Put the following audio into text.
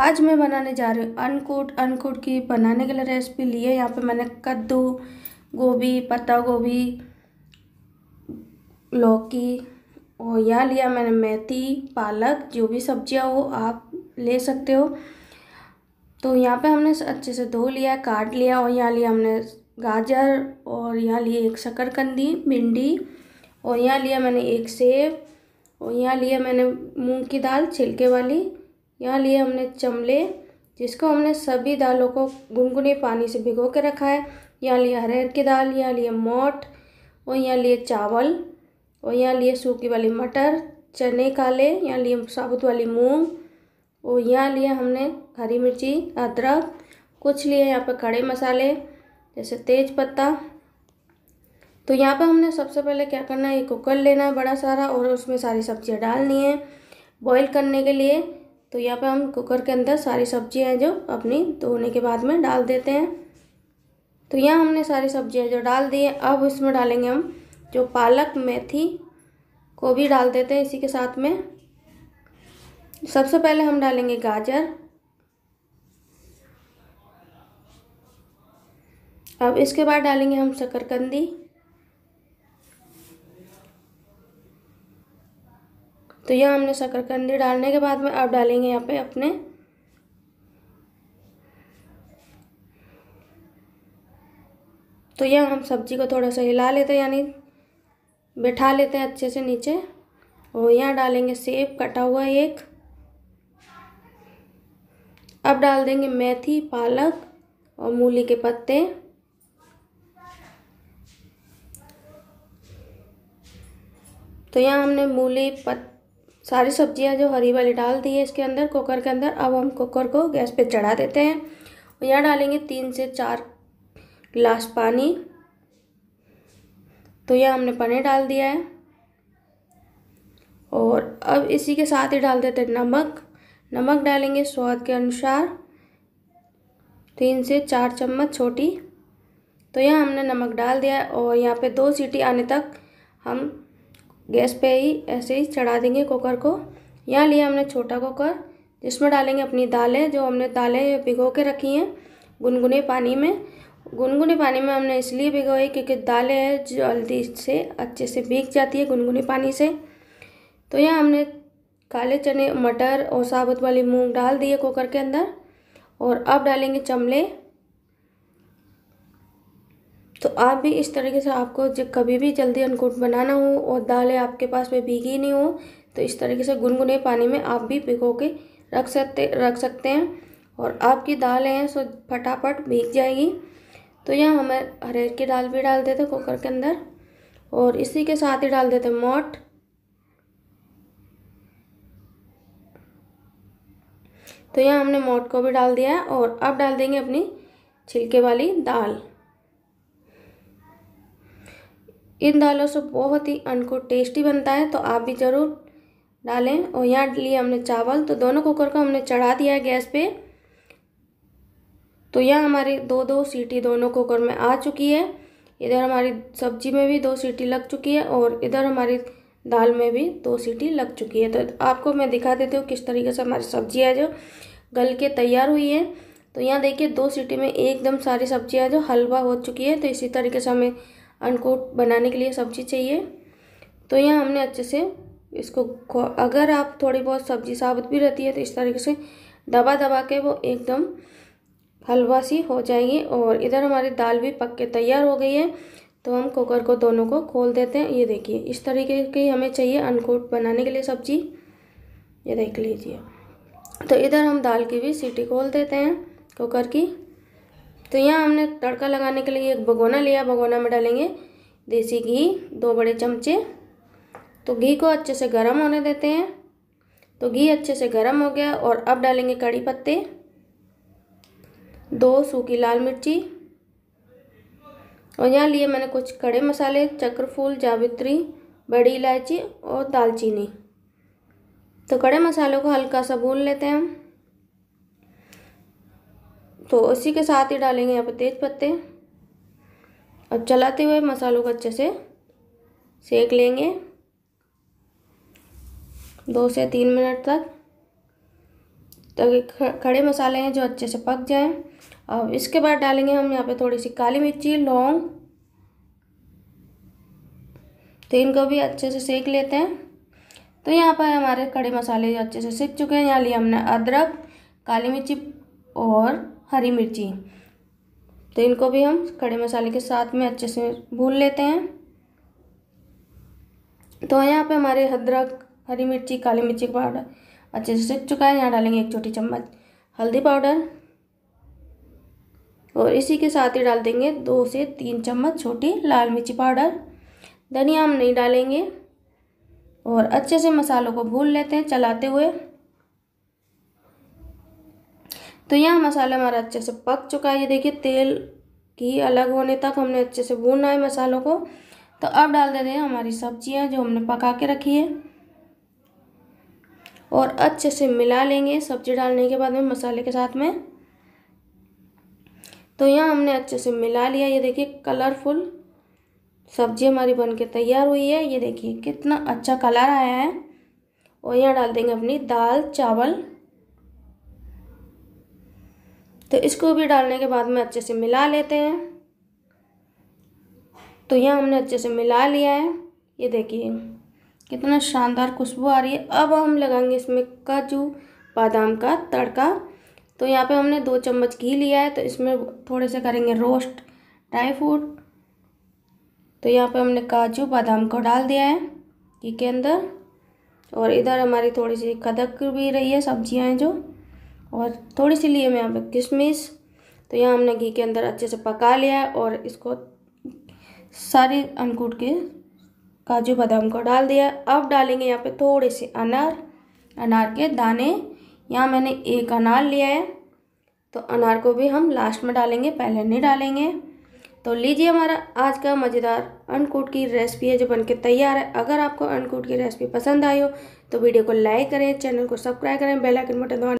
आज मैं बनाने जा रही हूँ अनकूट अनकूट की बनाने के लिए रेसिपी ली है यहाँ पे मैंने कद्दू गोभी पत्ता गोभी लौकी और यहाँ लिया मैंने मेथी पालक जो भी सब्जियाँ हो आप ले सकते हो तो यहाँ पे हमने अच्छे से धो लिया काट लिया और यहाँ लिया हमने गाजर और यहाँ लिए एक शकरकंदी भिंडी और यहाँ लिया मैंने एक सेब और यहाँ लिया मैंने मूंग की दाल छिलके वाली यहाँ लिए हमने चमले जिसको हमने सभी दालों को गुनगुने पानी से भिगो के रखा है यहाँ लिए अरहर की दाल यहाँ लिए मोट और यहाँ लिए चावल और यहाँ लिए सूखी वाली मटर चने काले यहाँ लिए साबुत वाली मूंग और यहाँ लिए हमने हरी मिर्ची अदरक कुछ लिए यहाँ पर खड़े मसाले जैसे तेज पत्ता तो यहाँ पर हमने सबसे पहले क्या करना है ये कुकर लेना है बड़ा सारा और उसमें सारी सब्जियाँ डालनी है बॉईल करने के लिए तो यहाँ पे हम कुकर के अंदर सारी सब्जियाँ जो अपनी धोने तो के बाद में डाल देते हैं तो यहाँ हमने सारी सब्जियाँ जो डाल दी है अब इसमें डालेंगे हम जो पालक मेथी को भी डाल देते हैं इसी के साथ में सबसे पहले हम डालेंगे गाजर अब इसके बाद डालेंगे हम शकरकंदी तो यह हमने शकरकंदी डालने के बाद में अब डालेंगे यहाँ पे अपने तो यह हम सब्जी को थोड़ा सा हिला लेते हैं यानी बैठा लेते हैं अच्छे से नीचे और यहाँ डालेंगे सेब कटा हुआ एक अब डाल देंगे मेथी पालक और मूली के पत्ते तो यहाँ हमने मूली पत्ते सारी सब्जियां जो हरी वाली डाल दी है इसके अंदर कुकर के अंदर अब हम कुकर को गैस पे चढ़ा देते हैं और यहाँ डालेंगे तीन से चार गिलास पानी तो यह हमने पानी डाल दिया है और अब इसी के साथ ही डाल देते हैं नमक नमक डालेंगे स्वाद के अनुसार तीन से चार चम्मच छोटी तो यह हमने नमक डाल दिया है और यहाँ पे दो सीटी आने तक हम गैस पे ही ऐसे ही चढ़ा देंगे कुकर को यहाँ लिया हमने छोटा कुकर जिसमें डालेंगे अपनी दालें जो हमने दालें भिगो के रखी हैं गुनगुने पानी में गुनगुने पानी में हमने इसलिए भिगोई क्योंकि दालें हैं जल्दी से अच्छे से भीग जाती है गुनगुने पानी से तो यहाँ हमने काले चने मटर और साबुत वाली मूँग डाल दिए कुकर के अंदर और अब डालेंगे चमले तो आप भी इस तरीके से आपको जब कभी भी जल्दी अनकोट बनाना हो और दालें आपके पास में भीगी नहीं हो तो इस तरीके से गुनगुने पानी में आप भी भिगो के रख सकते रख सकते हैं और आपकी दालें हैं सो फटाफट भीग जाएगी तो यहाँ हमें हरेर की दाल भी डाल देते कुकर के अंदर और इसी के साथ ही डाल देते मोट तो यहाँ हमने मोट को भी डाल दिया है और अब डाल देंगे अपनी छिलके वाली दाल इन दालों से बहुत ही अनको टेस्टी बनता है तो आप भी ज़रूर डालें और यहाँ लिए हमने चावल तो दोनों कुकर को हमने चढ़ा दिया है गैस पे तो यह हमारी दो दो सीटी दोनों कुकर में आ चुकी है इधर हमारी सब्जी में भी दो सीटी लग चुकी है और इधर हमारी दाल में भी दो सीटी लग चुकी है तो आपको मैं दिखा देती हूँ किस तरीके से हमारी सब्जी है जो गल के तैयार हुई है तो यहाँ देखिए दो सीटी में एकदम सारी सब्जियाँ जो हलवा हो चुकी है तो इसी तरीके से हमें अनकोट बनाने के लिए सब्जी चाहिए तो यहाँ हमने अच्छे से इसको अगर आप थोड़ी बहुत सब्जी साबुत भी रहती है तो इस तरीके से दबा दबा के वो एकदम हलवा सी हो जाएगी और इधर हमारी दाल भी पक के तैयार हो गई है तो हम कुकर को दोनों को खोल देते हैं ये देखिए इस तरीके की हमें चाहिए अनकोट बनाने के लिए सब्जी ये देख लीजिए तो इधर हम दाल की भी सीटी खोल देते हैं कुकर की तो यहाँ हमने तड़का लगाने के लिए एक भगोना लिया भगोना में डालेंगे देसी घी दो बड़े चमचे तो घी को अच्छे से गर्म होने देते हैं तो घी अच्छे से गर्म हो गया और अब डालेंगे कड़ी पत्ते दो सूखी लाल मिर्ची और यहाँ लिए मैंने कुछ कड़े मसाले चक्रफूल जावित्री बड़ी इलायची और दालचीनी तो कड़े मसालों को हल्का सा भून लेते हैं हम तो उसी के साथ ही डालेंगे यहाँ पर तेज पत्ते और चलाते हुए मसालों को अच्छे से सेक लेंगे दो से तीन मिनट तक ताकि खड़े मसाले हैं जो अच्छे से पक जाएं अब इसके बाद डालेंगे हम यहाँ पे थोड़ी सी काली मिर्ची लौंग तो इनको भी अच्छे से सेक लेते हैं तो यहाँ पर हमारे खड़े मसाले अच्छे से सेक चुके हैं यहाँ लिए हमने अदरक काली मिर्ची और हरी मिर्ची तो इनको भी हम खड़े मसाले के साथ में अच्छे से भून लेते हैं तो यहाँ पे हमारे अदरक हरी मिर्ची काली मिर्ची पाउडर अच्छे से सिक चुका है यहाँ डालेंगे एक छोटी चम्मच हल्दी पाउडर और इसी के साथ ही डाल देंगे दो से तीन चम्मच छोटी लाल मिर्ची पाउडर धनिया हम नहीं डालेंगे और अच्छे से मसालों को भून लेते हैं चलाते हुए तो यह मसाला हमारा अच्छे से पक चुका है ये देखिए तेल की अलग होने तक हमने अच्छे से भूनना है मसालों को तो अब डाल देते हैं हमारी सब्जियां जो हमने पका के रखी है और अच्छे से मिला लेंगे सब्जी डालने के बाद में मसाले के साथ में तो यहाँ हमने अच्छे से मिला लिया ये देखिए कलरफुल सब्जी हमारी बन के तैयार हुई है ये देखिए कितना अच्छा कलर आया है और यहाँ डाल देंगे अपनी दाल चावल तो इसको भी डालने के बाद में अच्छे से मिला लेते हैं तो यह हमने अच्छे से मिला लिया है ये देखिए कितना शानदार खुशबू आ रही है अब हम लगाएंगे इसमें काजू बादाम का तड़का तो यहाँ पे हमने दो चम्मच घी लिया है तो इसमें थोड़े से करेंगे रोस्ट ड्राई फ्रूट तो यहाँ पे हमने काजू बादाम को डाल दिया है घी के अंदर और इधर हमारी थोड़ी सी खदक भी रही है सब्जियाँ हैं जो और थोड़ी सी लिए मैं यहाँ पर किशमिश तो यहाँ हमने घी के अंदर अच्छे से पका लिया है और इसको सारे अनकूट के काजू बादाम को डाल दिया अब डालेंगे यहाँ पे थोड़े से अनार अनार के दाने यहाँ मैंने एक अनार लिया है तो अनार को भी हम लास्ट में डालेंगे पहले नहीं डालेंगे तो लीजिए हमारा आज का मज़ेदार अनकूट की रेसिपी है जो बनके तैयार है अगर आपको अनकूट की रेसिपी पसंद आई हो तो वीडियो को लाइक करें चैनल को सब्सक्राइब करें बेलाइकन बटन दबाएं